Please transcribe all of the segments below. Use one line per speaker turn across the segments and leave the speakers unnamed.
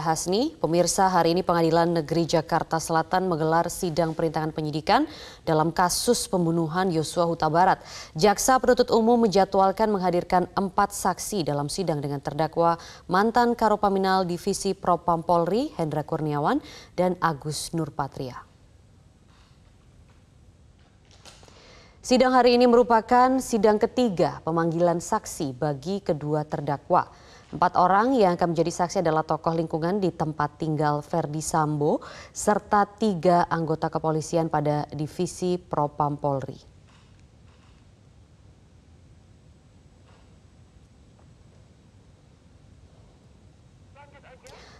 Hasni, pemirsa hari ini Pengadilan Negeri Jakarta Selatan menggelar sidang perintangan penyidikan dalam kasus pembunuhan Yosua Huta Barat. Jaksa penuntut umum menjadwalkan menghadirkan empat saksi dalam sidang dengan terdakwa mantan Karopaminal Divisi Propam Polri Hendra Kurniawan dan Agus Nurpatria. Sidang hari ini merupakan sidang ketiga pemanggilan saksi bagi kedua terdakwa. Empat orang yang akan menjadi saksi adalah tokoh lingkungan di tempat tinggal Verdi Sambo, serta tiga anggota kepolisian pada Divisi Propam Polri.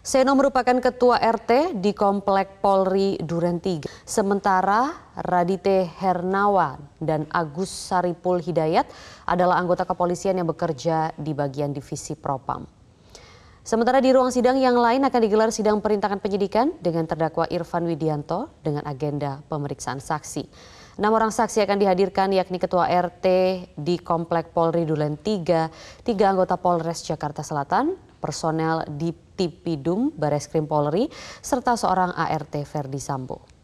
Seno merupakan ketua RT di Komplek Polri Duren Tiga, Sementara Radite Hernawan dan Agus Saripul Hidayat adalah anggota kepolisian yang bekerja di bagian divisi Propam. Sementara di ruang sidang yang lain akan digelar sidang perintangan penyidikan dengan terdakwa Irfan Widianto dengan agenda pemeriksaan saksi. Enam orang saksi akan dihadirkan yakni Ketua RT di Komplek Polri Duren 3, tiga anggota Polres Jakarta Selatan, personel di Tipidum Bareskrim Polri serta seorang ART Verdi Sambo.